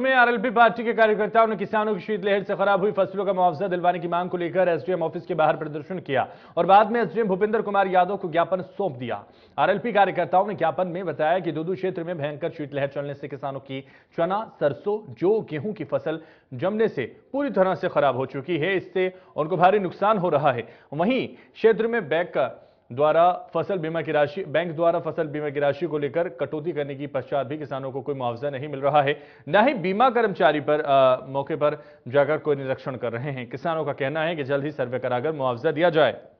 में RLP party के कार्यकर्ताओं ने किसानों की शीतलहर से खराब हुई फसलों का मुआवजा दिलवाने की मांग को लेकर एसडीएम ऑफिस के बाहर प्रदर्शन किया और बाद में एसडीएम भूपेंद्र कुमार यादव को ज्ञापन सौंप दिया आरएलपी कार्यकर्ताओं ने ज्ञापन में बताया कि दुदू क्षेत्र में भयंकर शीतलहर चलने से किसानों की चना सरसों जो गेहूं की फसल जमने से पूरी तरह से खराब हो चुकी है इससे उनको भारी नुकसान हो रहा है वहीं क्षेत्र में बैक द्वारा फसल बीमा की राशि बैंक द्वारा फसल बीमा की राशि को लेकर कटौती करने की पश्चात भी किसानों को कोई मुआवजा नहीं मिल रहा है न ही बीमा कर्मचारी पर आ, मौके पर जाकर कोई निरीक्षण कर रहे हैं किसानों का कहना है कि जल्द ही सर्वे कराकर मुआवजा दिया जाए